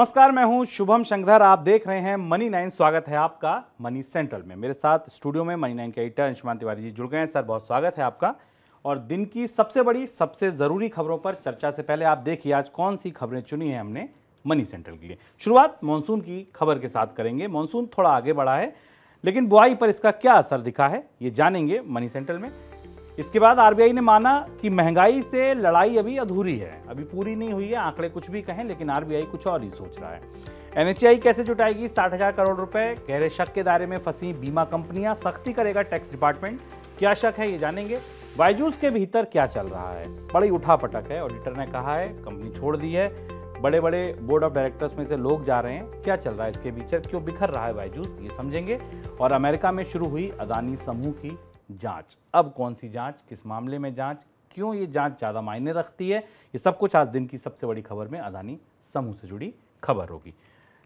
नमस्कार मैं हूं शुभम शंघर आप देख रहे हैं मनी नाइन स्वागत है आपका मनी सेंट्रल में मेरे साथ स्टूडियो में मनी नाइन के एडिटर अंशुमान तिवारी जी जुड़ गए हैं सर बहुत स्वागत है आपका और दिन की सबसे बड़ी सबसे ज़रूरी खबरों पर चर्चा से पहले आप देखिए आज कौन सी खबरें चुनी हैं हमने मनी सेंट्रल के लिए शुरुआत मानसून की खबर के साथ करेंगे मानसून थोड़ा आगे बढ़ा है लेकिन बुआई पर इसका क्या असर दिखा है ये जानेंगे मनी सेंट्रल में इसके बाद आरबीआई ने माना कि महंगाई से लड़ाई अभी अधूरी है अभी पूरी नहीं हुई है आंकड़े कुछ भी कहें लेकिन आरबीआई कुछ और ही सोच रहा है एनएचआई कैसे जुटाएगी साठ हजार करोड़ रुपए गहरे शक के दायरे में फंसी बीमा कंपनियां सख्ती करेगा टैक्स डिपार्टमेंट क्या शक है ये जानेंगे बायजूस के भीतर क्या चल रहा है बड़ी उठा पटक है ऑडिटर ने कहा है कंपनी छोड़ दी है बड़े बड़े बोर्ड ऑफ डायरेक्टर्स में से लोग जा रहे हैं क्या चल रहा है इसके बीच क्यों बिखर रहा है बायजूस ये समझेंगे और अमेरिका में शुरू हुई अदानी समूह की जांच अब कौन सी जांच किस मामले में जांच क्यों ये जांच ज़्यादा मायने रखती है ये सब कुछ आज दिन की सबसे बड़ी खबर में अदानी समूह से जुड़ी खबर होगी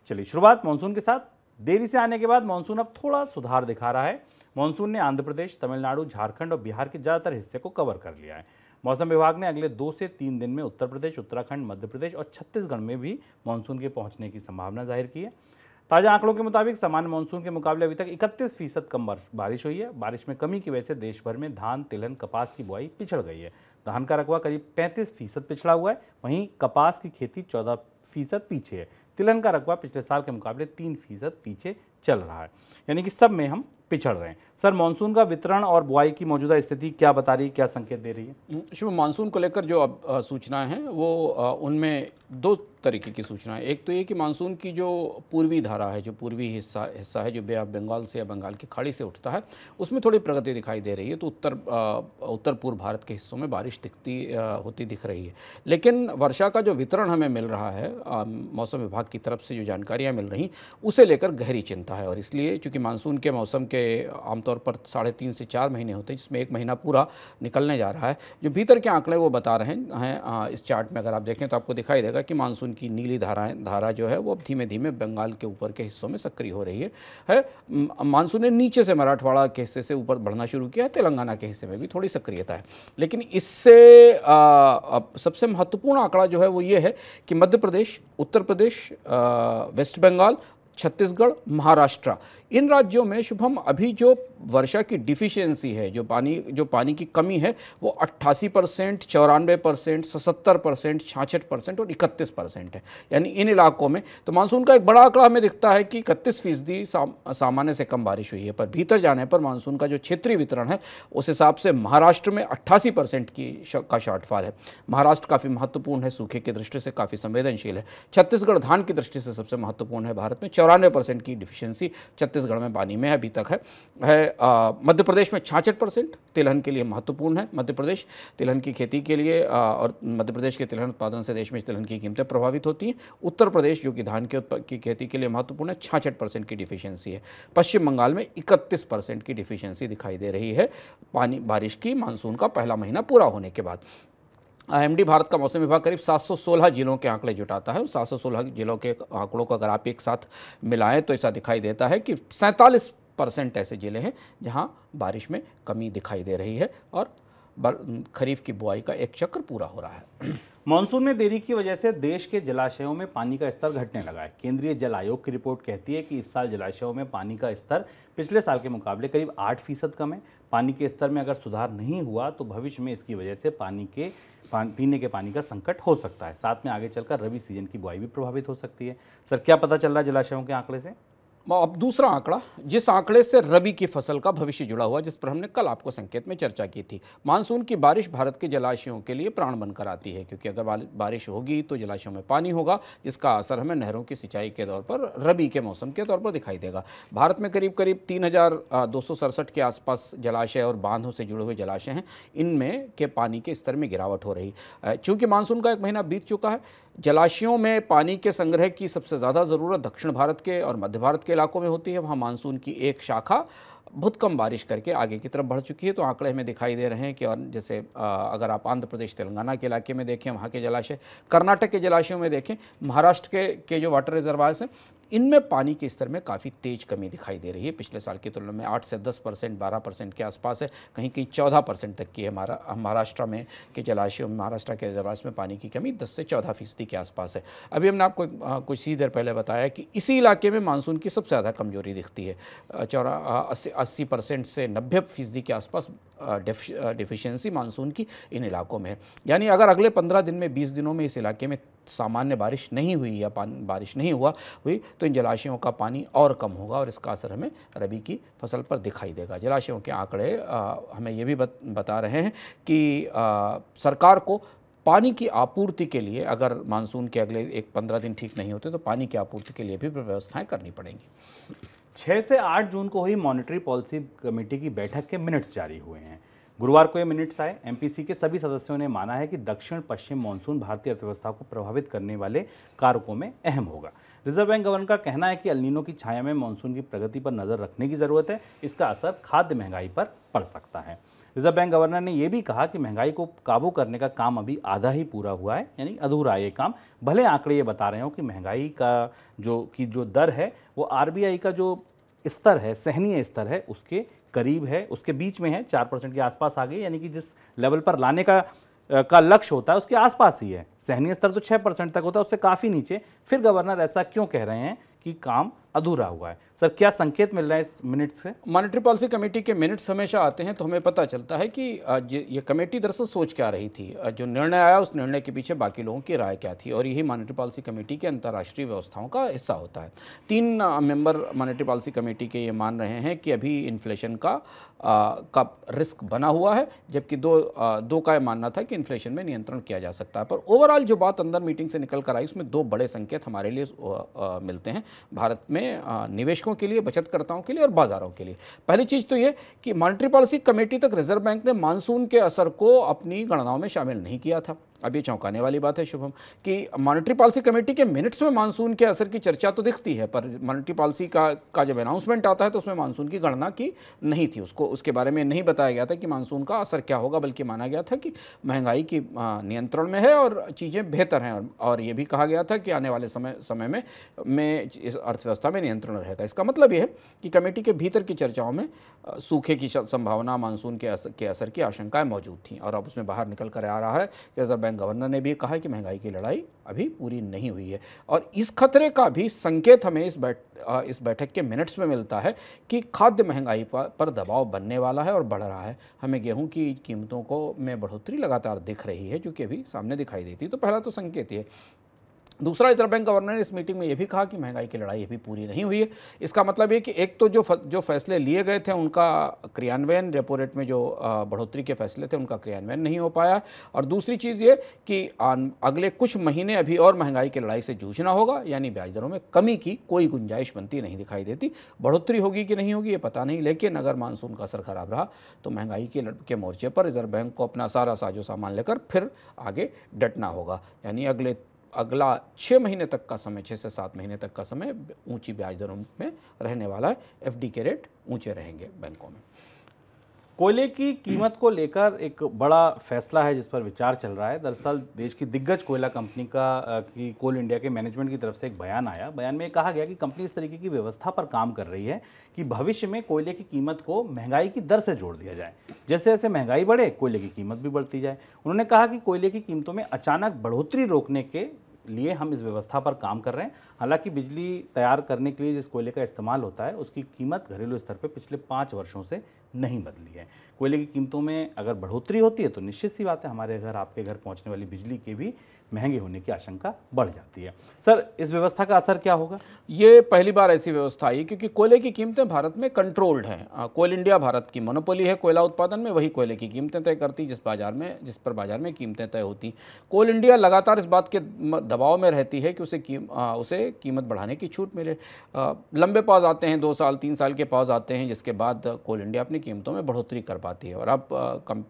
चलिए शुरुआत मानसून के साथ देरी से आने के बाद मानसून अब थोड़ा सुधार दिखा रहा है मानसून ने आंध्र प्रदेश तमिलनाडु झारखंड और बिहार के ज़्यादातर हिस्से को कवर कर लिया है मौसम विभाग ने अगले दो से तीन दिन में उत्तर प्रदेश उत्तराखंड मध्य प्रदेश और छत्तीसगढ़ में भी मानसून के पहुंचने की संभावना जाहिर की है ताज़ा आंकड़ों के मुताबिक सामान्य मानसून के मुकाबले अभी तक इकतीस फीसद कम बारिश हुई है बारिश में कमी की वजह से देश भर में धान तिलहन कपास की बुआई पिछड़ गई है धान का रकबा करीब पैंतीस फीसद पिछड़ा हुआ है वहीं कपास की खेती चौदह फीसद पीछे है तिलहन का रकबा पिछले साल के मुकाबले तीन फीसद पीछे चल रहा है यानी कि सब में हम पिछड़ रहे हैं सर मानसून का वितरण और बुआई की मौजूदा स्थिति क्या बता रही है क्या संकेत दे रही है हम्म, शुभ मानसून को लेकर जो अब सूचनाएं हैं वो उनमें दो तरीके की है एक तो ये कि मानसून की जो पूर्वी धारा है जो पूर्वी हिस्सा हिस्सा है जो बे बंगाल से या बंगाल की खाड़ी से उठता है उसमें थोड़ी प्रगति दिखाई दे रही है तो उत्तर उत्तर पूर्व भारत के हिस्सों में बारिश दिखती होती दिख रही है लेकिन वर्षा का जो वितरण हमें मिल रहा है मौसम विभाग की तरफ से जो जानकारियाँ मिल रही उसे लेकर गहरी चिंता है और इसलिए चूँकि मानसून के मौसम के आमतौर पर साढ़े तीन से चार महीने होते हैं जिसमें एक महीना पूरा निकलने जा रहा है जो भीतर के आंकड़े वो बता रहे हैं इस चार्ट में अगर आप देखें तो आपको दिखाई देगा कि मानसून उनकी नीली धाराएं धारा जो है वो अब धीमे धीमे बंगाल के ऊपर के हिस्सों में सक्रिय हो रही है, है मानसून ने नीचे से मराठवाड़ा के हिस्से से ऊपर बढ़ना शुरू किया है तेलंगाना के हिस्से में भी थोड़ी सक्रियता है लेकिन इससे सबसे महत्वपूर्ण आंकड़ा जो है वो ये है कि मध्य प्रदेश उत्तर प्रदेश वेस्ट बंगाल छत्तीसगढ़ महाराष्ट्र इन राज्यों में शुभम अभी जो वर्षा की डिफिशियंसी है जो पानी जो पानी की कमी है वो अट्ठासी परसेंट चौरानवे परसेंट सतर परसेंट छाछठ परसेंट और इकतीस परसेंट है यानी इन इलाकों में तो मानसून का एक बड़ा आंकड़ा हमें दिखता है कि इकतीस फीसदी सामान्य से कम बारिश हुई है पर भीतर जाने पर मानसून का जो क्षेत्रीय वितरण है उस हिसाब से महाराष्ट्र में अट्ठासी परसेंट की का शॉर्टफॉल है महाराष्ट्र काफ़ी महत्वपूर्ण है सूखे की दृष्टि से काफ़ी संवेदनशील है छत्तीसगढ़ धान की दृष्टि से सबसे महत्वपूर्ण है भारत में चौरानवे परसेंट की डिफिशियंसी छत्तीसगढ़ छत्तीसगढ़ में बानी में अभी तक है है मध्य प्रदेश में छाछठ परसेंट तिलहन के लिए महत्वपूर्ण है मध्य प्रदेश तिलहन की खेती के लिए आ, और मध्य प्रदेश के तिलहन उत्पादन से देश में तिलहन की कीमतें प्रभावित होती हैं उत्तर प्रदेश जो कि धान के की खेती के लिए महत्वपूर्ण है छाछठ परसेंट की डिफिशियंसी है पश्चिम बंगाल में इकतीस परसेंट की डिफिशियंसी दिखाई दे रही है पानी बारिश की मानसून का पहला महीना पूरा होने के बाद आईएमडी भारत का मौसम विभाग करीब 716 जिलों के आंकड़े जुटाता है 716 जिलों के आंकड़ों को अगर आप एक साथ मिलाएं तो ऐसा दिखाई देता है कि सैंतालीस परसेंट ऐसे ज़िले हैं जहां बारिश में कमी दिखाई दे रही है और खरीफ की बुआई का एक चक्र पूरा हो रहा है मानसून में देरी की वजह से देश के जलाशयों में पानी का स्तर घटने लगा है केंद्रीय जल आयोग की रिपोर्ट कहती है कि इस साल जलाशयों में पानी का स्तर पिछले साल के मुकाबले करीब आठ फीसद कम है पानी के स्तर में अगर सुधार नहीं हुआ तो भविष्य में इसकी वजह से पानी के पीने के पानी का संकट हो सकता है साथ में आगे चलकर रबी सीजन की बुआई भी प्रभावित हो सकती है सर क्या पता चल रहा है जलाशयों के आंकड़े से अब दूसरा आंकड़ा जिस आंकड़े से रबी की फसल का भविष्य जुड़ा हुआ जिस पर हमने कल आपको संकेत में चर्चा की थी मानसून की बारिश भारत के जलाशयों के लिए प्राण बनकर आती है क्योंकि अगर बारिश होगी तो जलाशयों में पानी होगा जिसका असर हमें नहरों की सिंचाई के तौर पर रबी के मौसम के तौर पर दिखाई देगा भारत में करीब करीब तीन के आसपास जलाशय और बांधों से जुड़े हुए जलाशय हैं इनमें के पानी के स्तर में गिरावट हो रही चूँकि मानसून का एक महीना बीत चुका है जलाशयों में पानी के संग्रह की सबसे ज़्यादा ज़रूरत दक्षिण भारत के और मध्य भारत के इलाकों में होती है वहाँ मानसून की एक शाखा बहुत कम बारिश करके आगे की तरफ बढ़ चुकी है तो आंकड़े हमें दिखाई दे रहे हैं कि और जैसे अगर आप आंध्र प्रदेश तेलंगाना के इलाके में देखें वहाँ के जलाशय कर्नाटक के जलाशयों में देखें महाराष्ट्र के के जो वाटर रिजर्वायर्स हैं इनमें पानी के स्तर में काफ़ी तेज़ कमी दिखाई दे रही है पिछले साल की तुलना में आठ से दस परसेंट बारह परसेंट के आसपास है कहीं कहीं चौदह परसेंट तक की है हमारा महाराष्ट्र में के जलाशयों में महाराष्ट्र के जलाश में पानी की कमी दस से चौदह फीसदी के आसपास है अभी हमने आपको कुछ ही देर पहले बताया कि इसी इलाके में मानसून की सबसे ज़्यादा कमजोरी दिखती है चौरा अस्सी अस्सी परसेंट से नब्बे फीसदी के आसपास डिफिशेंसी मानसून की इन इलाकों में है यानी अगर अगले पंद्रह दिन में बीस दिनों में इस इलाके में सामान्य बारिश नहीं हुई या बारिश नहीं हुआ हुई तो इन जलाशयों का पानी और कम होगा और इसका असर हमें रबी की फसल पर दिखाई देगा जलाशयों के आंकड़े हमें ये भी बत, बता रहे हैं कि आ, सरकार को पानी की आपूर्ति के लिए अगर मानसून के अगले एक पंद्रह दिन ठीक नहीं होते तो पानी की आपूर्ति के लिए भी व्यवस्थाएँ करनी पड़ेंगी छः से आठ जून को हुई मॉनिटरी पॉलिसी कमेटी की बैठक के मिनट्स जारी हुए हैं गुरुवार को ये मिनट्स आए एमपीसी के सभी सदस्यों ने माना है कि दक्षिण पश्चिम मानसून भारतीय अर्थव्यवस्था को प्रभावित करने वाले कारकों में अहम होगा रिजर्व बैंक गवर्नर का कहना है कि अल्निनो की छाया में मानसून की प्रगति पर नजर रखने की जरूरत है इसका असर खाद्य महंगाई पर पड़ सकता है रिजर्व बैंक गवर्नर ने यह भी कहा कि महंगाई को काबू करने का काम अभी आधा ही पूरा हुआ है यानी अधूरा ये काम भले आंकड़े ये बता रहे हो कि महंगाई का जो की जो दर है वो आरबीआई का जो स्तर है सहनीय स्तर है उसके करीब है उसके बीच में है चार परसेंट के आसपास आ गई यानी कि जिस लेवल पर लाने का का लक्ष्य होता है उसके आसपास ही है सहनीय स्तर तो छः परसेंट तक होता है उससे काफ़ी नीचे फिर गवर्नर ऐसा क्यों कह रहे हैं कि काम अधूरा हुआ है सर क्या संकेत मिल रहा है इस मिनट से मॉनिटरी पॉलिसी कमेटी के मिनट्स हमेशा आते हैं तो हमें पता चलता है कि ये कमेटी दरअसल सोच क्या रही थी जो निर्णय आया उस निर्णय के पीछे बाकी लोगों की राय क्या थी और यही मॉनिटरी पॉलिसी कमेटी के अंतर्राष्ट्रीय व्यवस्थाओं का हिस्सा होता है तीन मेंबर मॉनिटरी पॉलिसी कमेटी के ये मान रहे हैं कि अभी इन्फ्लेशन का आ, का रिस्क बना हुआ है जबकि दो आ, दो का यह मानना था कि इन्फ्लेशन में नियंत्रण किया जा सकता है पर ओवरऑल जो बात अंदर मीटिंग से निकल कर आई उसमें दो बड़े संकेत हमारे लिए आ, मिलते हैं भारत में निवेशकों के लिए बचतकर्ताओं के लिए और बाज़ारों के लिए पहली चीज़ तो ये कि मॉनिटरी पॉलिसी कमेटी तक रिजर्व बैंक ने मानसून के असर को अपनी गणनाओं में शामिल नहीं किया था अब ये चौंकाने वाली बात है शुभम कि मॉनिटरी पॉलिसी कमेटी के मिनट्स में मानसून के असर की चर्चा तो दिखती है पर मॉनिटरी पॉलिसी का का जब अनाउंसमेंट आता है तो उसमें मानसून की गणना की नहीं थी उसको उसके बारे में नहीं बताया गया था कि मानसून का असर क्या होगा बल्कि माना गया था कि महंगाई की नियंत्रण में है और चीज़ें बेहतर हैं और, और ये भी कहा गया था कि आने वाले समय समय में में इस अर्थव्यवस्था में नियंत्रण रहेगा इसका मतलब यह है कि कमेटी के भीतर की चर्चाओं में सूखे की संभावना मानसून के असर, की आशंकाएँ मौजूद थी और अब उसमें बाहर निकल कर आ रहा है कि रिजर्व बैंक गवर्नर ने भी कहा कि महंगाई की लड़ाई अभी पूरी नहीं हुई है और इस खतरे का भी संकेत हमें इस बैठ इस बैठक के मिनट्स में मिलता है कि खाद्य महंगाई पर दबाव बनने वाला है और बढ़ रहा है हमें गेहूं की कीमतों को में बढ़ोतरी लगातार दिख रही है जो कि अभी सामने दिखाई देती है तो पहला तो संकेत ये दूसरा रिजर्व बैंक गवर्नर ने इस मीटिंग में यह भी कहा कि महंगाई की लड़ाई अभी पूरी नहीं हुई है इसका मतलब ये कि एक तो जो जो फैसले लिए गए थे उनका क्रियान्वयन रेपो रेट में जो बढ़ोतरी के फैसले थे उनका क्रियान्वयन नहीं हो पाया और दूसरी चीज़ ये कि अगले कुछ महीने अभी और महंगाई की लड़ाई से जूझना होगा यानी ब्याज दरों में कमी की कोई गुंजाइश बनती नहीं दिखाई देती बढ़ोतरी होगी कि नहीं होगी ये पता नहीं लेकिन अगर मानसून का असर खराब रहा तो महंगाई के के मोर्चे पर रिजर्व बैंक को अपना सारा साजो सामान लेकर फिर आगे डटना होगा यानी अगले अगला छः महीने तक का समय छः से सात महीने तक का समय ऊंची ब्याज दरों में रहने वाला है एफ के रेट ऊंचे रहेंगे बैंकों में कोयले की कीमत को लेकर एक बड़ा फैसला है जिस पर विचार चल रहा है दरअसल देश की दिग्गज कोयला कंपनी का की कोल इंडिया के मैनेजमेंट की तरफ से एक बयान आया बयान में कहा गया कि कंपनी इस तरीके की व्यवस्था पर काम कर रही है कि भविष्य में कोयले की कीमत को महंगाई की दर से जोड़ दिया जाए जैसे जैसे महंगाई बढ़े कोयले की कीमत भी बढ़ती जाए उन्होंने कहा कि कोयले की कीमतों में अचानक बढ़ोतरी रोकने के लिए हम इस व्यवस्था पर काम कर रहे हैं हालांकि बिजली तैयार करने के लिए जिस कोयले का इस्तेमाल होता है उसकी कीमत घरेलू स्तर पर पिछले पाँच वर्षों से नहीं बदली है कोयले की कीमतों में अगर बढ़ोतरी होती है तो निश्चित सी बात है हमारे घर आपके घर पहुँचने वाली बिजली की भी महंगे होने की आशंका बढ़ जाती है सर इस व्यवस्था का असर क्या होगा ये पहली बार ऐसी व्यवस्था आई क्योंकि कोयले की कीमतें भारत में कंट्रोल्ड हैं कोयल इंडिया भारत की मोनोपोली है कोयला उत्पादन में वही कोयले की कीमतें तय करती जिस बाजार में जिस पर बाजार में कीमतें तय होती कोल इंडिया लगातार इस बात के दबाव में रहती है कि उसे कीम, आ, उसे कीमत बढ़ाने की छूट मिले लंबे पाज आते हैं दो साल तीन साल के पाज आते हैं जिसके बाद कोल इंडिया अपनी कीमतों में बढ़ोतरी कर पाती है और अब कम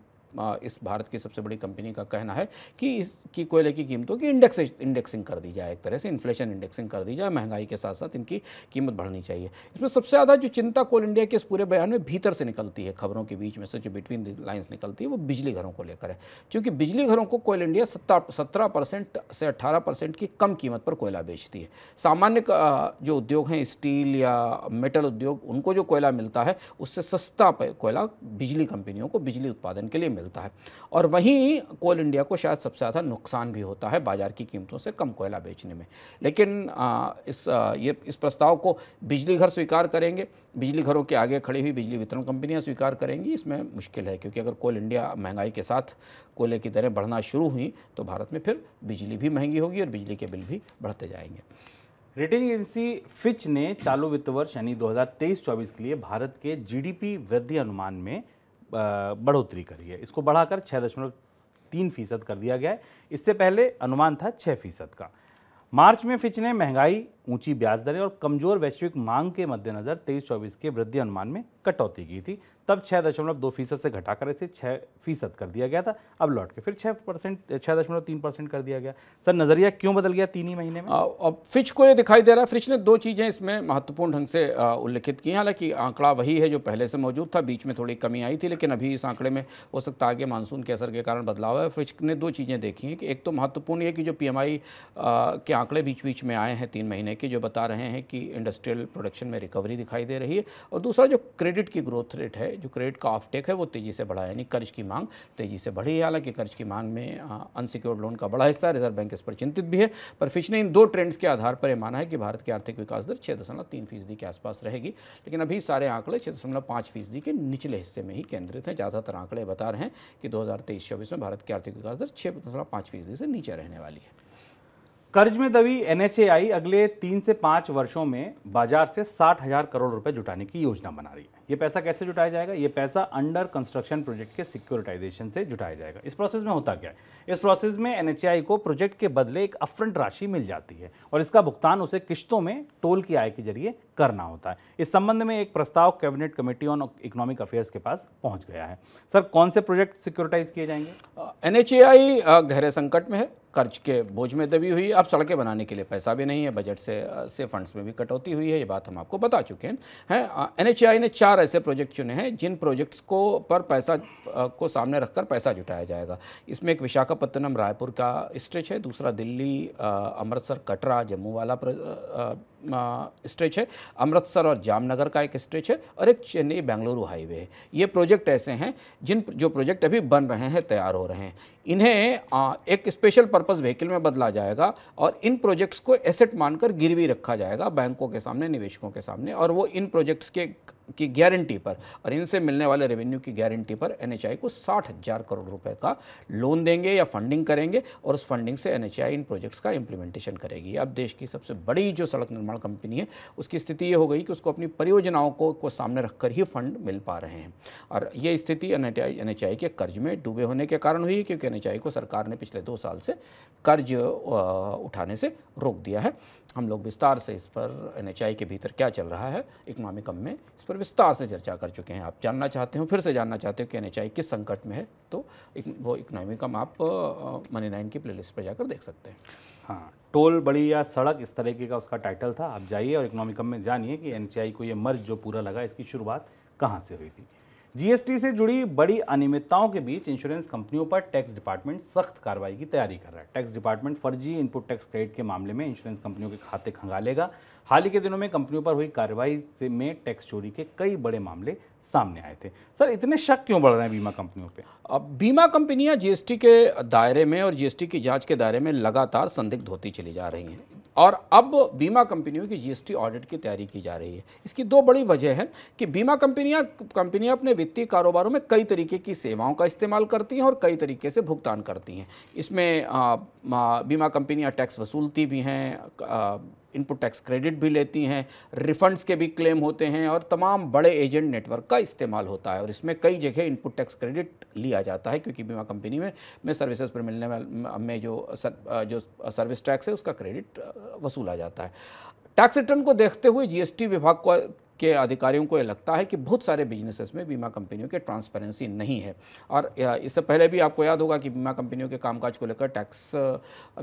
इस भारत की सबसे बड़ी कंपनी का कहना है कि इस की कोयले की कीमतों की इंडेक्स इंडेक्सिंग कर दी जाए एक तरह से इन्फ्लेशन इंडेक्सिंग कर दी जाए महंगाई के साथ साथ इनकी कीमत बढ़नी चाहिए इसमें सबसे ज़्यादा जो चिंता कोल इंडिया के इस पूरे बयान में भीतर से निकलती है खबरों के बीच में से जो बिटवीन द लाइन्स निकलती है वो बिजली घरों को लेकर है क्योंकि बिजली घरों को कोयल इंडिया सत्रह परसेंट से अट्ठारह परसेंट की कम कीमत पर कोयला बेचती है सामान्य जो उद्योग हैं स्टील या मेटल उद्योग उनको जो कोयला मिलता है उससे सस्ता कोयला बिजली कंपनियों को बिजली उत्पादन के लिए मिलता मिलता है और वहीं कोल इंडिया को शायद सबसे ज़्यादा नुकसान भी होता है बाज़ार की कीमतों से कम कोयला बेचने में लेकिन आ, इस आ, ये इस प्रस्ताव को बिजली घर स्वीकार करेंगे बिजली घरों के आगे खड़ी हुई बिजली वितरण कंपनियां स्वीकार करेंगी इसमें मुश्किल है क्योंकि अगर कोल इंडिया महंगाई के साथ कोयले की दरें बढ़ना शुरू हुई तो भारत में फिर बिजली भी महंगी होगी और बिजली के बिल भी बढ़ते जाएंगे रेटिंग एजेंसी फिच ने चालू वित्त वर्ष यानी 2023-24 के लिए भारत के जीडीपी वृद्धि अनुमान में बढ़ोतरी करी है इसको बढ़ाकर छः दशमलव तीन फीसद कर दिया गया है इससे पहले अनुमान था छः फीसद का मार्च में फिच ने महंगाई ऊंची ब्याज दरें और कमजोर वैश्विक मांग के मद्देनज़र तेईस चौबीस के वृद्धि अनुमान में कटौती की थी तब छः दशमलव दो फीसद से घटाकर इसे छः फीसद कर दिया गया था अब लौट के फिर छः परसेंट छः दशमलव तीन परसेंट कर दिया गया सर नज़रिया क्यों बदल गया तीन ही महीने में अब फिच को ये दिखाई दे रहा है फिच ने दो चीज़ें इसमें महत्वपूर्ण ढंग से उल्लिखित की हालांकि आंकड़ा वही है जो पहले से मौजूद था बीच में थोड़ी कमी आई थी लेकिन अभी इस आंकड़े में हो सकता है आगे मानसून के असर के कारण बदलाव है फिच ने दो चीज़ें देखी हैं कि एक तो महत्वपूर्ण ये कि जो पी के आंकड़े बीच बीच में आए हैं तीन महीने हैं कि जो बता रहे हैं कि इंडस्ट्रियल प्रोडक्शन में रिकवरी दिखाई दे रही है और दूसरा जो क्रेडिट की ग्रोथ रेट है जो क्रेडिट का ऑफटेक है वो तेज़ी से बढ़ा है यानी कर्ज की मांग तेज़ी से बढ़ी है हालांकि कर्ज की मांग में अनसिक्योर्ड लोन का बड़ा हिस्सा रिजर्व बैंक इस पर चिंतित भी है पर फिश ने इन दो ट्रेंड्स के आधार पर यह माना है कि भारत की आर्थिक विकास दर छः दशमलव तीन फीसदी के आसपास रहेगी लेकिन अभी सारे आंकड़े छः दशमलव पाँच फीसदी के निचले हिस्से में ही केंद्रित हैं ज़्यादातर आंकड़े बता रहे हैं कि दो हज़ार तेईस चौबीस में भारत की आर्थिक विकास दर छः दशमलव पाँच फीसदी से नीचे रहने वाली है कर्ज में दबी एनएचएआई अगले तीन से पाँच वर्षों में बाजार से साठ हजार करोड़ रुपए जुटाने की योजना बना रही है ये पैसा कैसे जुटाया जाएगा ये पैसा अंडर कंस्ट्रक्शन प्रोजेक्ट के सिक्योरिटाइजेशन से जुटाया जाएगा इस प्रोसेस में होता क्या है इस प्रोसेस में एनएचएआई को प्रोजेक्ट के बदले एक अफ्रंट राशि मिल जाती है और इसका भुगतान उसे किश्तों में टोल की आय के जरिए करना होता है इस संबंध में एक प्रस्ताव cabinet committee on economic affairs के पास पहुंच गया है सर कौन से प्रोजेक्ट सिक्योरिटाइज किए जाएंगे एनएचएआई गहरे संकट में है कर्ज के बोझ में दबी हुई है अब सड़कें बनाने के लिए पैसा भी नहीं है बजट से से फंड्स में भी कटौती हुई है ये बात हम आपको बता चुके हैं एन एन ने चार ऐसे प्रोजेक्ट चुने हैं जिन प्रोजेक्ट्स को पर पैसा को सामने रखकर पैसा जुटाया जाएगा इसमें एक विशाखापत्तनम रायपुर का स्ट्रेच है दूसरा दिल्ली अमृतसर कटरा जम्मू वाला स्ट्रेच है अमृतसर और जामनगर का एक स्ट्रेच है और एक चेन्नई बेंगलुरु हाईवे है ये प्रोजेक्ट ऐसे हैं जिन जो प्रोजेक्ट अभी बन रहे हैं तैयार हो रहे हैं इन्हें एक स्पेशल पर्पस व्हीकल में बदला जाएगा और इन प्रोजेक्ट्स को एसेट मानकर गिरवी रखा जाएगा बैंकों के सामने निवेशकों के सामने और वो इन प्रोजेक्ट्स के की गारंटी पर और इनसे मिलने वाले रेवेन्यू की गारंटी पर एनएचआई को साठ हज़ार करोड़ रुपए का लोन देंगे या फंडिंग करेंगे और उस फंडिंग से एनएचआई इन प्रोजेक्ट्स का इंप्लीमेंटेशन करेगी अब देश की सबसे बड़ी जो सड़क निर्माण कंपनी है उसकी स्थिति ये हो गई कि उसको अपनी परियोजनाओं को, को सामने रखकर ही फंड मिल पा रहे हैं और ये स्थिति एन एच के कर्ज में डूबे होने के कारण हुई क्योंकि सिंचाई को सरकार ने पिछले दो साल से कर्ज उठाने से रोक दिया है हम लोग विस्तार से इस पर एन के भीतर क्या चल रहा है इकनॉमिकम कम में इस पर विस्तार से चर्चा कर चुके हैं आप जानना चाहते हो फिर से जानना चाहते हो कि एन किस संकट में है तो एक, वो इकनॉमिक कम आप मनी नाइन की प्लेलिस्ट पर जाकर देख सकते हैं हाँ टोल बड़ी या सड़क इस तरीके का उसका टाइटल था आप जाइए और इकनॉमिकम कम में जानिए कि एन को ये मर्ज जो पूरा लगा इसकी शुरुआत कहाँ से हुई थी जीएसटी से जुड़ी बड़ी अनियमितताओं के बीच इंश्योरेंस कंपनियों पर टैक्स डिपार्टमेंट सख्त कार्रवाई की तैयारी कर रहा है टैक्स डिपार्टमेंट फर्जी इनपुट टैक्स क्रेडिट के मामले में इंश्योरेंस कंपनियों के खाते खंगालेगा हाल ही के दिनों में कंपनियों पर हुई कार्रवाई से में टैक्स चोरी के कई बड़े मामले सामने आए थे सर इतने शक क्यों बढ़ रहे हैं बीमा कंपनियों पर अब बीमा कंपनियां जीएसटी के दायरे में और जीएसटी की जाँच के दायरे में लगातार संदिग्ध होती चली जा रही हैं और अब बीमा कंपनियों की जीएसटी ऑडिट की तैयारी की जा रही है इसकी दो बड़ी वजह है कि बीमा कंपनियां कंपनियां अपने वित्तीय कारोबारों में कई तरीके की सेवाओं का इस्तेमाल करती हैं और कई तरीके से भुगतान करती हैं इसमें बीमा कंपनियां टैक्स वसूलती भी हैं इनपुट टैक्स क्रेडिट भी लेती हैं रिफंड्स के भी क्लेम होते हैं और तमाम बड़े एजेंट नेटवर्क का इस्तेमाल होता है और इसमें कई जगह इनपुट टैक्स क्रेडिट लिया जाता है क्योंकि बीमा कंपनी में में सर्विसेज पर मिलने में जो सर, जो सर्विस टैक्स है उसका क्रेडिट वसूला जाता है टैक्स रिटर्न को देखते हुए जीएसटी विभाग को के अधिकारियों को ये लगता है कि बहुत सारे बिजनेसेस में बीमा कंपनियों के ट्रांसपेरेंसी नहीं है और इससे पहले भी आपको याद होगा कि बीमा कंपनियों के कामकाज को लेकर टैक्स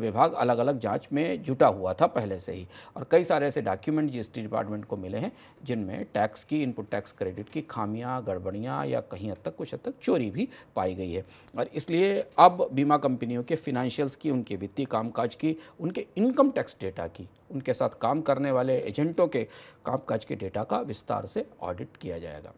विभाग अलग अलग जांच में जुटा हुआ था पहले से ही और कई सारे ऐसे डॉक्यूमेंट जीएसटी डिपार्टमेंट को मिले हैं जिनमें टैक्स की इनपुट टैक्स क्रेडिट की खामियाँ गड़बड़ियाँ या कहीं हद तक कुछ हद तक चोरी भी पाई गई है और इसलिए अब बीमा कंपनियों के फिनेंशियल्स की उनके वित्तीय कामकाज की उनके इनकम टैक्स डेटा की उनके साथ काम करने वाले एजेंटों के कामकाज के डेटा का विस्तार से ऑडिट किया जाएगा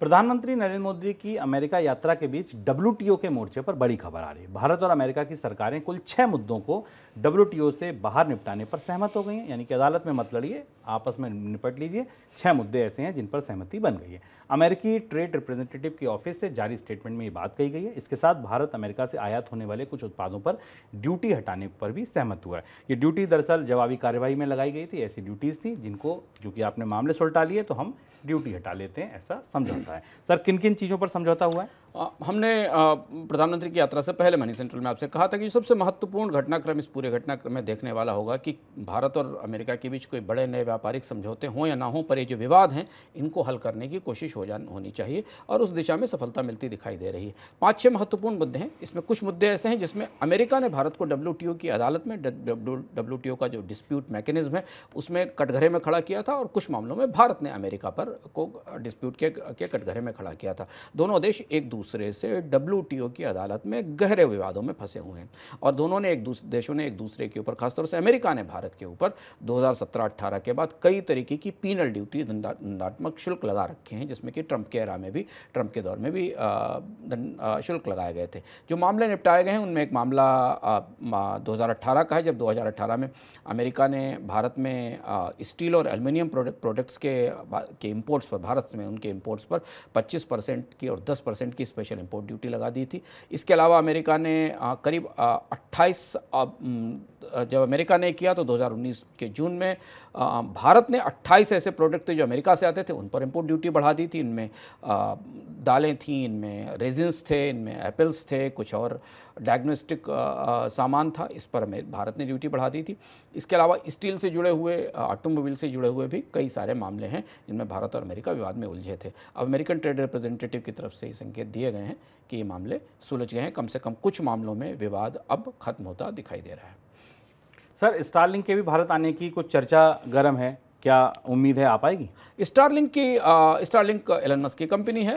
प्रधानमंत्री नरेंद्र मोदी की अमेरिका यात्रा के बीच डब्ल्यू के मोर्चे पर बड़ी खबर आ रही है भारत और अमेरिका की सरकारें कुल छह मुद्दों को डब्ल्यू से बाहर निपटाने पर सहमत हो गई हैं यानी कि अदालत में मत लड़िए आपस में निपट लीजिए छः मुद्दे ऐसे हैं जिन पर सहमति बन गई है अमेरिकी ट्रेड रिप्रेजेंटेटिव की ऑफिस से जारी स्टेटमेंट में ये बात कही गई है इसके साथ भारत अमेरिका से आयात होने वाले कुछ उत्पादों पर ड्यूटी हटाने पर भी सहमत हुआ है ये ड्यूटी दरअसल जवाबी कार्यवाही में लगाई गई थी ऐसी ड्यूटीज़ थी जिनको क्योंकि आपने मामले सुलटा लिए तो हम ड्यूटी हटा लेते हैं ऐसा समझौता है सर किन किन चीज़ों पर समझौता हुआ है हमने प्रधानमंत्री की यात्रा से पहले मनी सेंट्रल में आपसे कहा था कि सबसे महत्वपूर्ण घटनाक्रम इस पूरे घटनाक्रम में देखने वाला होगा कि भारत और अमेरिका के बीच कोई बड़े नए व्यापारिक समझौते हों या ना हों पर ये जो विवाद हैं इनको हल करने की कोशिश हो जान होनी चाहिए और उस दिशा में सफलता मिलती दिखाई दे रही है पाँच छः महत्वपूर्ण मुद्दे हैं इसमें कुछ मुद्दे ऐसे हैं जिसमें अमेरिका ने भारत को डब्ल्यू की अदालत में डब्ल्यू का जो डिस्प्यूट मैकेनिज्म है उसमें कटघरे में खड़ा किया था और कुछ मामलों में भारत ने अमेरिका पर को डिस्प्यूट के कटघरे में खड़ा किया था दोनों देश एक दूसरे दूसरे से डब्ल्यू की अदालत में गहरे विवादों में फंसे हुए हैं और दोनों ने एक दूसरे देशों ने एक दूसरे के ऊपर खासतौर से अमेरिका ने भारत के ऊपर 2017-18 के बाद कई तरीके की पीनल ड्यूटी दंडात्मक शुल्क लगा रखे हैं जिसमें कि ट्रंप के एरा में भी ट्रंप के दौर में भी शुल्क लगाए गए थे जो मामले निपटाए गए हैं उनमें एक मामला दो का है जब दो में अमेरिका ने भारत में स्टील और एल्यूमिनियम प्रोडक्ट्स के के इम्पोर्ट्स पर भारत में उनके इम्पोर्ट्स पर 25 परसेंट की और 10 परसेंट की स्पेशल इम्पोर्ट ड्यूटी लगा दी थी इसके अलावा अमेरिका ने करीब अट्ठाईस जब अमेरिका ने किया तो 2019 के जून में भारत ने 28 ऐसे प्रोडक्ट थे जो अमेरिका से आते थे उन पर इम्पोर्ट ड्यूटी बढ़ा दी थी इनमें दालें थीं इनमें रेजिन्स थे इनमें एप्पल्स थे कुछ और डायग्नोस्टिक सामान था इस पर हमें भारत ने ड्यूटी बढ़ा दी थी इसके अलावा स्टील से जुड़े हुए ऑटोमोबाइल से जुड़े हुए भी कई सारे मामले हैं जिनमें भारत और अमेरिका विवाद में उलझे थे अब अमेरिकन ट्रेड रिप्रेजेंटेटिव की तरफ से ये संकेत दिए गए हैं कि ये मामले सुलझ गए हैं कम से कम कुछ मामलों में विवाद अब खत्म होता दिखाई दे रहा है सर स्टारलिंग के भी भारत आने की कुछ चर्चा गर्म है क्या उम्मीद है आ पाएगी स्टारलिंक की स्टारलिंक एलन मस्क की कंपनी है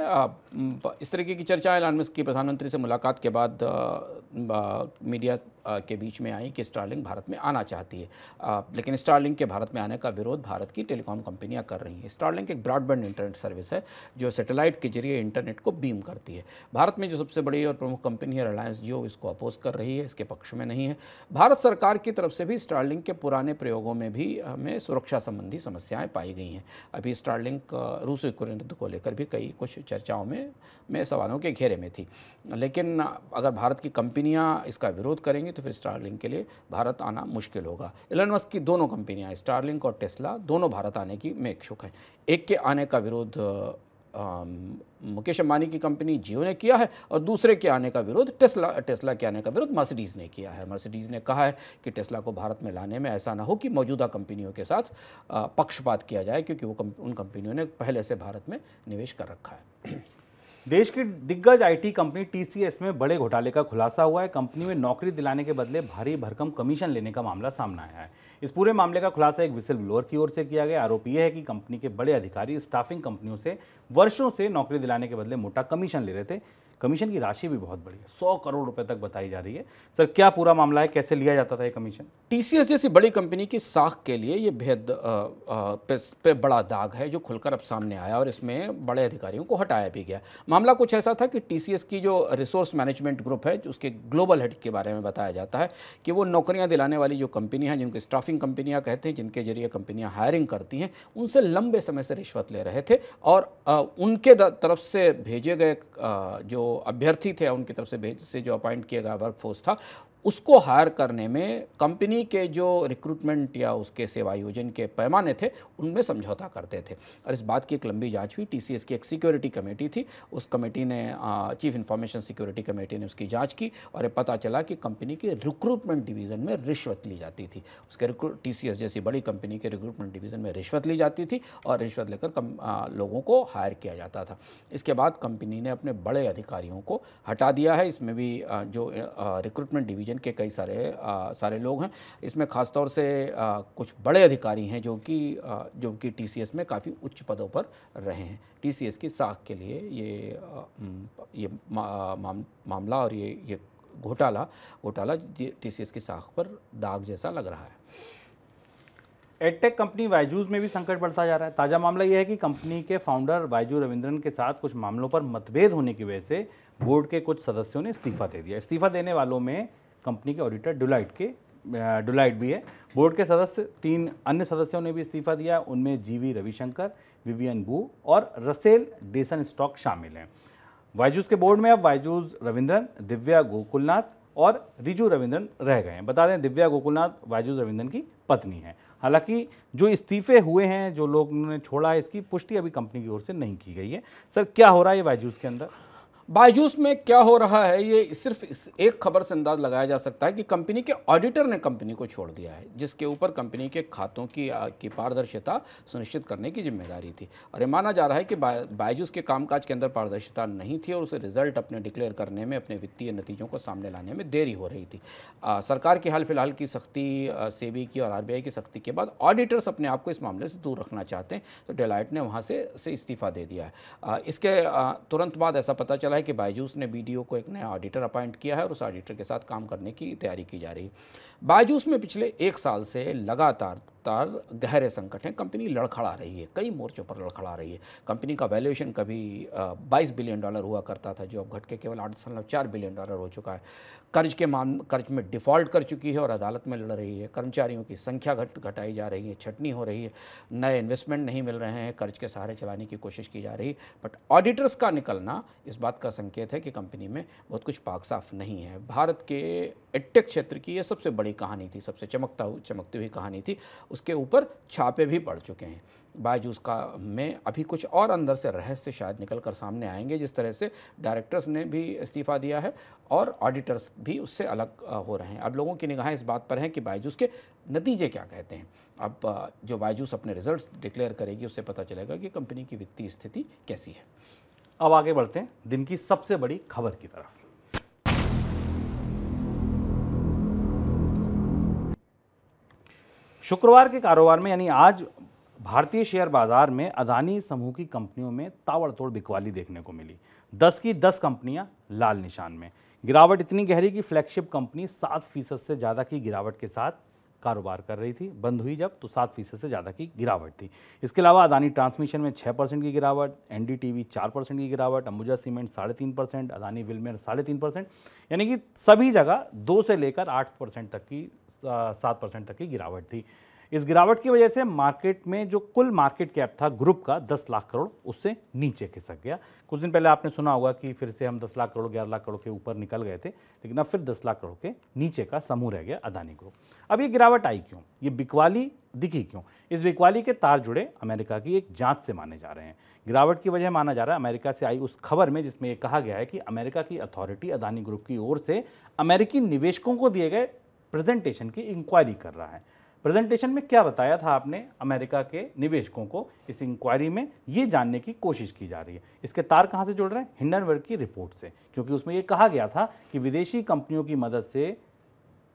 इस तरीके की चर्चा एलान की प्रधानमंत्री से मुलाकात के बाद मीडिया के बीच में आई कि स्टारलिंग भारत में आना चाहती है आ, लेकिन स्टारलिंग के भारत में आने का विरोध भारत की टेलीकॉम कंपनियां कर रही हैं स्टारलिंग एक ब्रॉडबैंड इंटरनेट सर्विस है जो सैटेलाइट के जरिए इंटरनेट को बीम करती है भारत में जो सबसे बड़ी और प्रमुख कंपनी है रिलायंस जियो इसको अपोज कर रही है इसके पक्ष में नहीं है भारत सरकार की तरफ से भी स्टारलिंग के पुराने प्रयोगों में भी हमें सुरक्षा संबंधी समस्याएँ पाई गई हैं अभी स्टारलिंक रूस युद्ध को लेकर भी कई कुछ चर्चाओं में में सवालों के घेरे में थी लेकिन अगर भारत की कंपनियां इसका विरोध करेंगी तो फिर स्टारलिंक के लिए भारत आना मुश्किल होगा एलन मस्क की दोनों कंपनियां स्टारलिंक और टेस्ला दोनों भारत आने की में इच्छुक हैं एक के आने का विरोध मुकेश अंबानी की कंपनी जियो ने किया है और दूसरे के आने का विरोध टेस्ला टेस्ला के आने का विरोध मर्सिडीज़ ने किया है मर्सिडीज़ ने कहा है कि टेस्ला को भारत में लाने में ऐसा ना हो कि मौजूदा कंपनियों के साथ पक्षपात किया जाए क्योंकि वो उन कंपनियों ने पहले से भारत में निवेश कर रखा है देश की दिग्गज आईटी कंपनी टीसीएस में बड़े घोटाले का खुलासा हुआ है कंपनी में नौकरी दिलाने के बदले भारी भरकम कमीशन लेने का मामला सामने आया है इस पूरे मामले का खुलासा एक विसिल ब्लोअर की ओर से किया गया आरोप यह है कि कंपनी के बड़े अधिकारी स्टाफिंग कंपनियों से वर्षों से नौकरी दिलाने के बदले मोटा कमीशन ले रहे थे कमीशन की राशि भी बहुत बड़ी है सौ करोड़ रुपए तक बताई जा रही है सर क्या पूरा मामला है कैसे लिया जाता था ये कमीशन टीसीएस जैसी बड़ी कंपनी की साख के लिए ये भेद पे, पे बड़ा दाग है जो खुलकर अब सामने आया और इसमें बड़े अधिकारियों को हटाया भी गया मामला कुछ ऐसा था कि टीसीएस की जो रिसोर्स मैनेजमेंट ग्रुप है उसके ग्लोबल हेड के बारे में बताया जाता है कि वो नौकरियाँ दिलाने वाली जो कंपनी हैं जिनको स्टाफिंग कंपनियाँ कहते हैं जिनके जरिए कंपनियाँ हायरिंग करती हैं उनसे लंबे समय से रिश्वत ले रहे थे और उनके तरफ से भेजे गए जो अभ्यर्थी थे उनकी तरफ से भेज से जो अपॉइंट किया गया वर्कफोर्स था उसको हायर करने में कंपनी के जो रिक्रूटमेंट या उसके सेवायोजन के पैमाने थे उनमें समझौता करते थे और इस बात की एक लंबी जांच हुई टीसीएस की एक सिक्योरिटी कमेटी थी उस कमेटी ने चीफ इंफॉर्मेशन सिक्योरिटी कमेटी ने उसकी जांच की और ये पता चला कि कंपनी के रिक्रूटमेंट डिवीज़न में रिश्वत ली जाती थी उसके टी जैसी बड़ी कंपनी के रिक्रूटमेंट डिवीज़न में रिश्वत ली जाती थी और रिश्वत लेकर लोगों को हायर किया जाता था इसके बाद कंपनी ने अपने बड़े अधिकारियों को हटा दिया है इसमें भी जो रिक्रूटमेंट डिवीज़न रीजन के कई सारे आ, सारे लोग हैं इसमें ख़ासतौर से आ, कुछ बड़े अधिकारी हैं जो कि जो कि टी में काफ़ी उच्च पदों पर रहे हैं टी की साख के लिए ये आ, ये मा, मा, मामला और ये ये घोटाला घोटाला टी की साख पर दाग जैसा लग रहा है एडटेक कंपनी वायजूज में भी संकट बढ़ता जा रहा है ताज़ा मामला यह है कि कंपनी के फाउंडर वायजू रविंद्रन के साथ कुछ मामलों पर मतभेद होने की वजह से बोर्ड के कुछ सदस्यों ने इस्तीफा दे दिया इस्तीफा देने वालों में कंपनी के ऑडिटर डुलाइट के डुलाइट भी है बोर्ड के सदस्य तीन अन्य सदस्यों ने भी इस्तीफा दिया उनमें जीवी रविशंकर विवियन बू और रसेल डेसन स्टॉक शामिल हैं वायजूस के बोर्ड में अब वायजूज रविंद्रन दिव्या गोकुलनाथ और रिजू रविंद्रन रह गए हैं बता दें दिव्या गोकुलनाथ वायजूज रविंद्रन की पत्नी है हालांकि जो इस्तीफे हुए हैं जो लोग ने छोड़ा है इसकी पुष्टि अभी कंपनी की ओर से नहीं की गई है सर क्या हो रहा है ये वायजूस के अंदर बायजूस में क्या हो रहा है ये सिर्फ इस एक खबर से अंदाज लगाया जा सकता है कि कंपनी के ऑडिटर ने कंपनी को छोड़ दिया है जिसके ऊपर कंपनी के खातों की की पारदर्शिता सुनिश्चित करने की जिम्मेदारी थी और ये माना जा रहा है कि बायजूस के कामकाज के अंदर पारदर्शिता नहीं थी और उसे रिजल्ट अपने डिक्लेयर करने में अपने वित्तीय नतीजों को सामने लाने में देरी हो रही थी आ, सरकार की हाल फिलहाल की सख्ती सेबी की और आर की सख्ती के बाद ऑडिटर्स अपने आप को इस मामले से दूर रखना चाहते हैं तो डेलाइट ने वहाँ से, इस्तीफा दे दिया है इसके तुरंत बाद ऐसा पता चला है है कि बायजूस ने बी को एक नया ऑडिटर अपॉइंट किया है और उस ऑडिटर के साथ काम करने की तैयारी की जा रही है बायजूस में पिछले एक साल से लगातार तार गहरे संकट हैं कंपनी लड़खड़ा रही है कई मोर्चों पर लड़खड़ा रही है कंपनी का वैल्यूएशन कभी 22 बिलियन डॉलर हुआ करता था जो अब घट के केवल आठ दशमलव चार बिलियन डॉलर हो चुका है कर्ज के मान कर्ज में डिफ़ॉल्ट कर चुकी है और अदालत में लड़ रही है कर्मचारियों की संख्या घट घटाई जा रही है छटनी हो रही है नए इन्वेस्टमेंट नहीं मिल रहे हैं कर्ज के सहारे चलाने की कोशिश की जा रही है बट ऑडिटर्स का निकलना इस बात का संकेत है कि कंपनी में बहुत कुछ पाक साफ नहीं है भारत के एटेक क्षेत्र की यह सबसे बड़ी बड़ी कहानी थी सबसे चमकता हुई चमकती हुई कहानी थी उसके ऊपर छापे भी पड़ चुके हैं बायजूस का में अभी कुछ और अंदर से रहस्य शायद निकल कर सामने आएंगे जिस तरह से डायरेक्टर्स ने भी इस्तीफ़ा दिया है और ऑडिटर्स भी उससे अलग हो रहे हैं अब लोगों की निगाहें इस बात पर हैं कि बायजूस के नतीजे क्या कहते हैं अब जो बायजूस अपने रिजल्ट्स डिक्लेयर करेगी उससे पता चलेगा कि कंपनी की वित्तीय स्थिति कैसी है अब आगे बढ़ते हैं दिन की सबसे बड़ी खबर की तरफ शुक्रवार के कारोबार में यानी आज भारतीय शेयर बाजार में अदानी समूह की कंपनियों में ताबड़तोड़ बिकवाली देखने को मिली दस की दस कंपनियां लाल निशान में गिरावट इतनी गहरी कि फ्लैगशिप कंपनी सात फीसद से ज़्यादा की गिरावट के साथ कारोबार कर रही थी बंद हुई जब तो सात फीसद से ज़्यादा की गिरावट थी इसके अलावा अदानी ट्रांसमिशन में छः परसेंट की गिरावट एन डी टी वी चार परसेंट की गिरावट अंबुजा सीमेंट साढ़े तीन परसेंट अदानी विलमेर साढ़े तीन परसेंट यानी कि सभी जगह दो से लेकर आठ परसेंट तक की सात परसेंट तक की गिरावट थी इस गिरावट की वजह से मार्केट में जो कुल मार्केट कैप था ग्रुप का दस लाख करोड़ उससे नीचे खिसक गया कुछ दिन पहले आपने सुना होगा कि फिर से हम दस लाख करोड़ ग्यारह लाख करोड़ के ऊपर निकल गए थे लेकिन अब फिर दस लाख करोड़ के नीचे का समूह रह गया अदानी ग्रुप अब ये गिरावट आई क्यों ये बिकवाली दिखी क्यों इस बिकवाली के तार जुड़े अमेरिका की एक जाँच से माने जा रहे हैं गिरावट की वजह माना जा रहा है अमेरिका से आई उस खबर में जिसमें यह कहा गया है कि अमेरिका की अथॉरिटी अदानी ग्रुप की ओर से अमेरिकी निवेशकों को दिए गए प्रेजेंटेशन की इंक्वायरी कर रहा है प्रेजेंटेशन में क्या बताया था आपने अमेरिका के निवेशकों को इस इंक्वायरी में ये जानने की कोशिश की जा रही है इसके तार कहाँ से जुड़ रहे हैं हिंडनवर्ग की रिपोर्ट से क्योंकि उसमें ये कहा गया था कि विदेशी कंपनियों की मदद से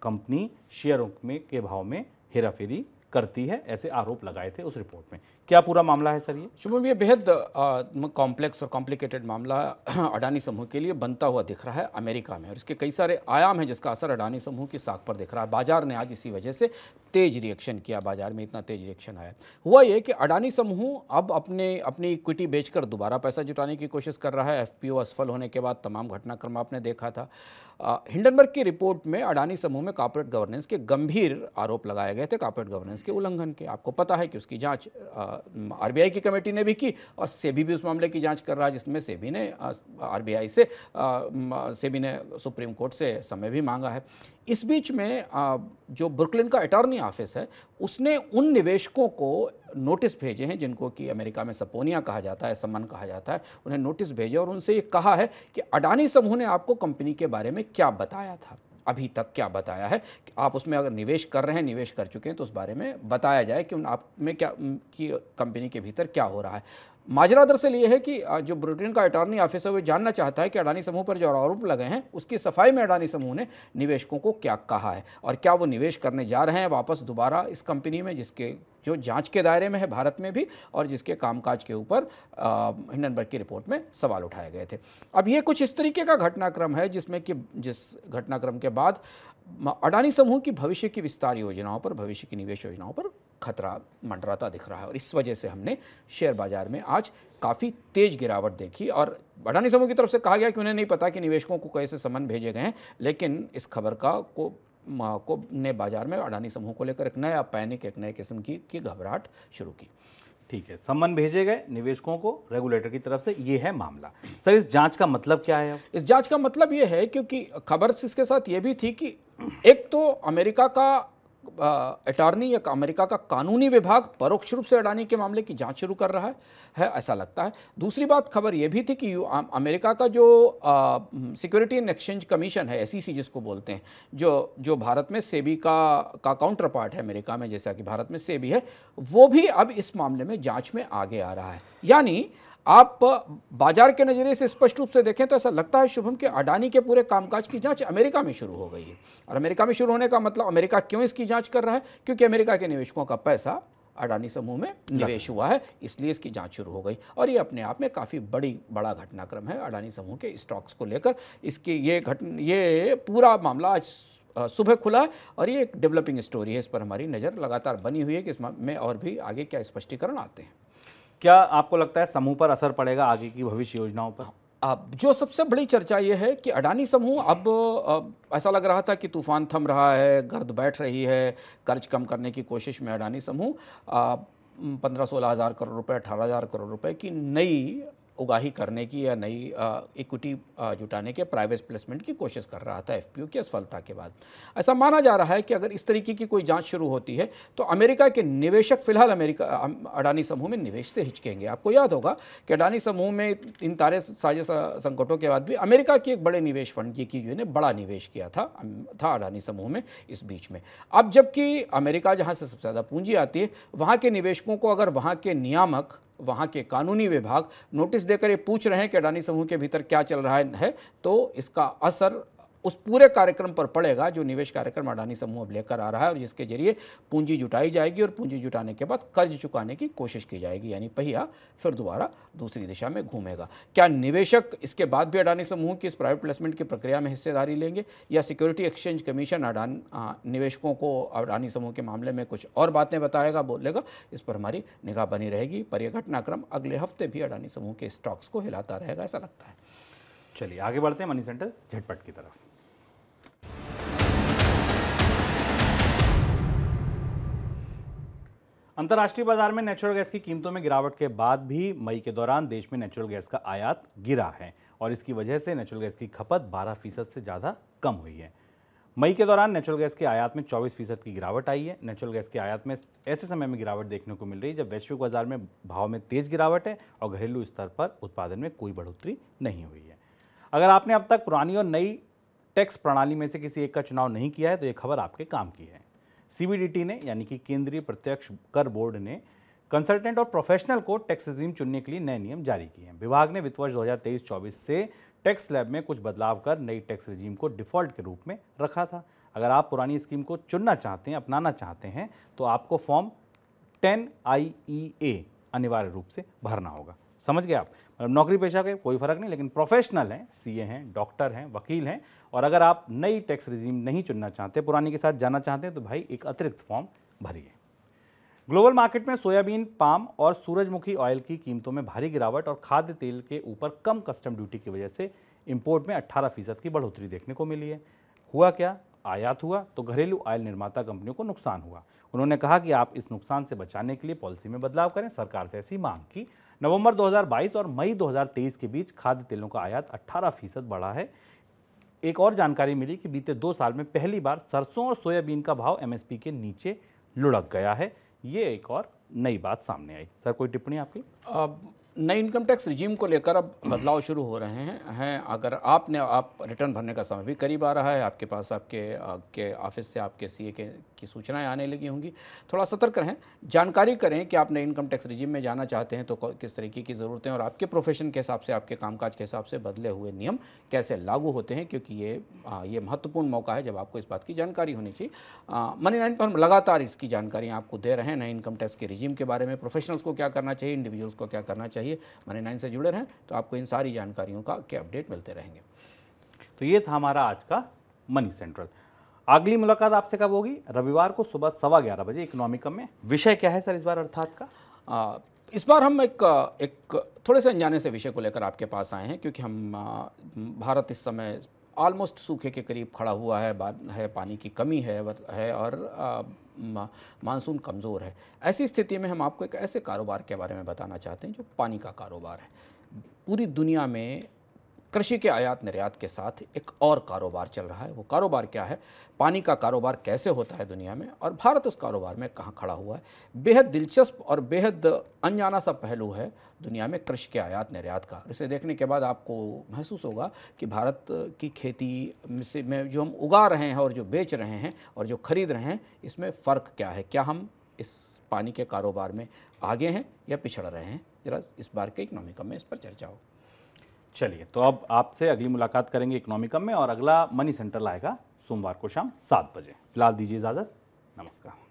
कंपनी शेयरों में के भाव में हेराफेरी करती है ऐसे आरोप लगाए थे उस रिपोर्ट में क्या पूरा मामला है सर ये शुभम ये बेहद कॉम्प्लेक्स और कॉम्प्लिकेटेड मामला अडानी समूह के लिए बनता हुआ दिख रहा है अमेरिका में और इसके कई सारे आयाम हैं जिसका असर अडानी समूह की साख पर दिख रहा है बाजार ने आज इसी वजह से तेज रिएक्शन किया बाजार में इतना तेज रिएक्शन आया हुआ ये कि अडानी समूह अब अपने अपनी इक्विटी बेचकर दोबारा पैसा जुटाने की कोशिश कर रहा है एफ असफल होने के बाद तमाम घटनाक्रम आपने देखा था हिंडनबर्ग की रिपोर्ट में अडानी समूह में कॉर्पोरेट गवर्नेंस के गंभीर आरोप लगाए गए थे कॉर्पोरेट गवर्नेंस के उल्लंघन के आपको पता है कि उसकी जांच आरबीआई की कमेटी ने भी की और सेबी भी उस मामले की जांच कर रहा है जिसमें सेबी ने आरबीआई से सेबी ने सुप्रीम कोर्ट से समय भी मांगा है इस बीच में जो ब्रुकलिन का अटॉर्नी ऑफिस है उसने उन निवेशकों को नोटिस भेजे हैं जिनको कि अमेरिका में सपोनिया कहा जाता है समन कहा जाता है उन्हें नोटिस भेजे और उनसे ये कहा है कि अडानी समूह ने आपको कंपनी के बारे में क्या बताया था अभी तक क्या बताया है आप उसमें अगर निवेश कर रहे हैं निवेश कर चुके हैं तो उस बारे में बताया जाए कि उन आप में क्या कंपनी के भीतर क्या हो रहा है माजरा दरअसल ये है कि जो ब्रिटेन का ऑफिस ऑफिसर वो जानना चाहता है कि अडानी समूह पर जो आरोप लगे हैं उसकी सफाई में अडानी समूह ने निवेशकों को क्या कहा है और क्या वो निवेश करने जा रहे हैं वापस दोबारा इस कंपनी में जिसके जो जांच के दायरे में है भारत में भी और जिसके कामकाज के ऊपर हिंडनबर्ग की रिपोर्ट में सवाल उठाए गए थे अब ये कुछ इस तरीके का घटनाक्रम है जिसमें कि जिस घटनाक्रम के बाद अडानी समूह की भविष्य की विस्तार योजनाओं पर भविष्य की निवेश योजनाओं पर खतरा मंडराता दिख रहा है और इस वजह से हमने शेयर बाजार में आज काफ़ी तेज गिरावट देखी और अडानी समूह की तरफ से कहा गया कि उन्हें नहीं पता कि निवेशकों को कैसे समन भेजे गए हैं लेकिन इस खबर का को को ने बाजार में अडानी समूह को लेकर एक नया पैनिक एक नए किस्म की घबराहट शुरू की ठीक है सम्मन भेजे गए निवेशकों को रेगुलेटर की तरफ से ये है मामला सर इस जांच का मतलब क्या है इस जांच का मतलब ये है क्योंकि खबर इसके साथ ये भी थी कि एक तो अमेरिका का अटॉर्नी या अमेरिका का कानूनी विभाग परोक्ष रूप से अडानी के मामले की जांच शुरू कर रहा है, है ऐसा लगता है दूसरी बात खबर यह भी थी कि आ, अमेरिका का जो सिक्योरिटी एंड एक्सचेंज कमीशन है एस जिसको बोलते हैं जो जो भारत में सेबी का का काउंटर पार्ट है अमेरिका में जैसा कि भारत में सेबी है वो भी अब इस मामले में जाँच में आगे आ रहा है यानी आप बाजार के नज़रिए से स्पष्ट रूप से देखें तो ऐसा लगता है शुभम कि अडानी के पूरे कामकाज की जांच अमेरिका में शुरू हो गई है और अमेरिका में शुरू होने का मतलब अमेरिका क्यों इसकी जांच कर रहा है क्योंकि अमेरिका के निवेशकों का पैसा अडानी समूह में निवेश हुआ है इसलिए इसकी जांच शुरू हो गई और ये अपने आप में काफ़ी बड़ी बड़ा घटनाक्रम है अडानी समूह के स्टॉक्स को लेकर इसकी ये घट ये पूरा मामला आज सुबह खुला है और ये एक डेवलपिंग स्टोरी है इस पर हमारी नज़र लगातार बनी हुई है कि इसमें और भी आगे क्या स्पष्टीकरण आते हैं क्या आपको लगता है समूह पर असर पड़ेगा आगे की भविष्य योजनाओं पर अब जो सबसे बड़ी चर्चा ये है कि अडानी समूह अब, अब ऐसा लग रहा था कि तूफान थम रहा है गर्द बैठ रही है कर्ज कम करने की कोशिश में अडानी समूह पंद्रह सोलह हज़ार करोड़ रुपए अठारह हज़ार करोड़ रुपए की नई उगाही करने की या नई इक्विटी जुटाने के प्राइवेट प्लेसमेंट की कोशिश कर रहा था एफपीओ की असफलता के बाद ऐसा माना जा रहा है कि अगर इस तरीके की कोई जांच शुरू होती है तो अमेरिका के निवेशक फिलहाल अमेरिका अडानी समूह में निवेश से हिचकेंगे आपको याद होगा कि अडानी समूह में इन तारे साझे संकटों के बाद भी अमेरिका के एक बड़े निवेश फंड की ने बड़ा निवेश किया था था अडानी समूह में इस बीच में अब जबकि अमेरिका जहाँ से सबसे ज़्यादा पूंजी आती है वहाँ के निवेशकों को अगर वहाँ के नियामक वहाँ के कानूनी विभाग नोटिस देकर ये पूछ रहे हैं कि अडानी समूह के भीतर क्या चल रहा है तो इसका असर उस पूरे कार्यक्रम पर पड़ेगा जो निवेश कार्यक्रम अडानी समूह अब लेकर आ रहा है और जिसके जरिए पूंजी जुटाई जाएगी और पूंजी जुटाने के बाद कर्ज चुकाने की कोशिश की जाएगी यानी पहिया फिर दोबारा दूसरी दिशा में घूमेगा क्या निवेशक इसके बाद भी अडानी समूह की इस प्राइवेट प्लेसमेंट की प्रक्रिया में हिस्सेदारी लेंगे या सिक्योरिटी एक्सचेंज कमीशन अडान निवेशकों को अडानी समूह के मामले में कुछ और बातें बताएगा बोलेगा इस पर हमारी निगाह बनी रहेगी पर यह घटनाक्रम अगले हफ्ते भी अडानी समूह के स्टॉक्स को हिलाता रहेगा ऐसा लगता है चलिए आगे बढ़ते हैं मनी सेंटर झटपट की तरफ अंतर्राष्ट्रीय बाजार में नेचुरल गैस की कीमतों में गिरावट के बाद भी मई के दौरान देश में नेचुरल गैस का आयात गिरा है और इसकी वजह से नेचुरल गैस की खपत 12 फीसद से ज़्यादा कम हुई है मई के दौरान नेचुरल गैस के आयात में 24 फीसद की गिरावट आई है नेचुरल गैस के आयात में ऐसे समय में गिरावट देखने को मिल रही है जब वैश्विक बाजार में भाव में तेज गिरावट है और घरेलू स्तर पर उत्पादन में कोई बढ़ोतरी नहीं हुई है अगर आपने अब तक पुरानी और नई टैक्स प्रणाली में से किसी एक का चुनाव नहीं किया है तो ये खबर आपके काम की है सी ने यानी कि केंद्रीय प्रत्यक्ष कर बोर्ड ने कंसल्टेंट और प्रोफेशनल को टैक्स रिजीम चुनने के लिए नए नियम जारी किए हैं विभाग ने वित्त वर्ष 2023-24 से टैक्स स्लैब में कुछ बदलाव कर नई टैक्स रिजीम को डिफॉल्ट के रूप में रखा था अगर आप पुरानी स्कीम को चुनना चाहते हैं अपनाना चाहते हैं तो आपको फॉर्म टेन आई अनिवार्य रूप से भरना होगा समझ गए आप मतलब नौकरी पेशा के कोई फ़र्क नहीं लेकिन प्रोफेशनल हैं सीए हैं डॉक्टर हैं वकील हैं और अगर आप नई टैक्स रिजीम नहीं चुनना चाहते पुरानी के साथ जाना चाहते हैं तो भाई एक अतिरिक्त फॉर्म भरिए ग्लोबल मार्केट में सोयाबीन पाम और सूरजमुखी ऑयल की कीमतों में भारी गिरावट और खाद्य तेल के ऊपर कम कस्टम ड्यूटी की वजह से इम्पोर्ट में अट्ठारह फीसद की बढ़ोतरी देखने को मिली है हुआ क्या आयात हुआ तो घरेलू ऑयल निर्माता कंपनियों को नुकसान हुआ उन्होंने कहा कि आप इस नुकसान से बचाने के लिए पॉलिसी में बदलाव करें सरकार से ऐसी मांग की नवंबर 2022 और मई 2023 के बीच खाद्य तेलों का आयात 18 फीसद बढ़ा है एक और जानकारी मिली कि बीते दो साल में पहली बार सरसों और सोयाबीन का भाव एमएसपी के नीचे लुढ़क गया है ये एक और नई बात सामने आई सर कोई टिप्पणी आपकी नए इनकम टैक्स रिजीम को लेकर अब बदलाव शुरू हो रहे हैं हैं अगर आपने आप रिटर्न भरने का समय भी करीब आ रहा है आपके पास आपके आपके ऑफिस से आपके सीए के की सूचनाएं आने लगी होंगी थोड़ा सतर्क रहें जानकारी करें कि आप नए इनकम टैक्स रिजीम में जाना चाहते हैं तो किस तरीके की ज़रूरतें और आपके प्रोफेशन के हिसाब से आपके कामकाज के हिसाब से बदले हुए नियम कैसे लागू होते हैं क्योंकि ये ये महत्वपूर्ण मौका है जब आपको इस बात की जानकारी होनी चाहिए मनी लाइन पर हम लगातार इसकी जानकारी आपको दे रहे हैं नए इनकम टैक्स के रिजीम के बारे में प्रोफेशनल्स को क्या करना चाहिए इंडिविजुअल्स को क्या करना चाहिए चाहिए मनी नाइन से जुड़े रहें तो आपको इन सारी जानकारियों का के अपडेट मिलते रहेंगे तो ये था हमारा आज का मनी सेंट्रल अगली मुलाकात आपसे कब होगी रविवार को सुबह सवा ग्यारह बजे इकोनॉमिकम में विषय क्या है सर इस बार अर्थात का आ, इस बार हम एक एक थोड़े से अनजाने से विषय को लेकर आपके पास आए हैं क्योंकि हम भारत इस समय ऑलमोस्ट सूखे के करीब खड़ा हुआ है बाद है पानी की कमी है है और मानसून कमज़ोर है ऐसी स्थिति में हम आपको एक ऐसे कारोबार के बारे में बताना चाहते हैं जो पानी का कारोबार है पूरी दुनिया में कृषि के आयात निर्यात के साथ एक और कारोबार चल रहा है वो कारोबार क्या है पानी का कारोबार कैसे होता है दुनिया में और भारत उस कारोबार में कहाँ खड़ा हुआ है बेहद दिलचस्प और बेहद अनजाना सा पहलू है दुनिया में कृषि के आयात निर्यात का इसे देखने के बाद आपको महसूस होगा कि भारत की खेती से में जो हम उगा रहे हैं और जो बेच रहे हैं और जो खरीद रहे हैं इसमें फ़र्क क्या है क्या हम इस पानी के कारोबार में आगे हैं या पिछड़ रहे हैं जरा इस बार के इकनॉमिका में इस पर चर्चा हो चलिए तो अब आपसे अगली मुलाकात करेंगे इकोनॉमिकम में और अगला मनी सेंटर लाएगा सोमवार को शाम सात बजे फिलहाल दीजिए इजाज़त नमस्कार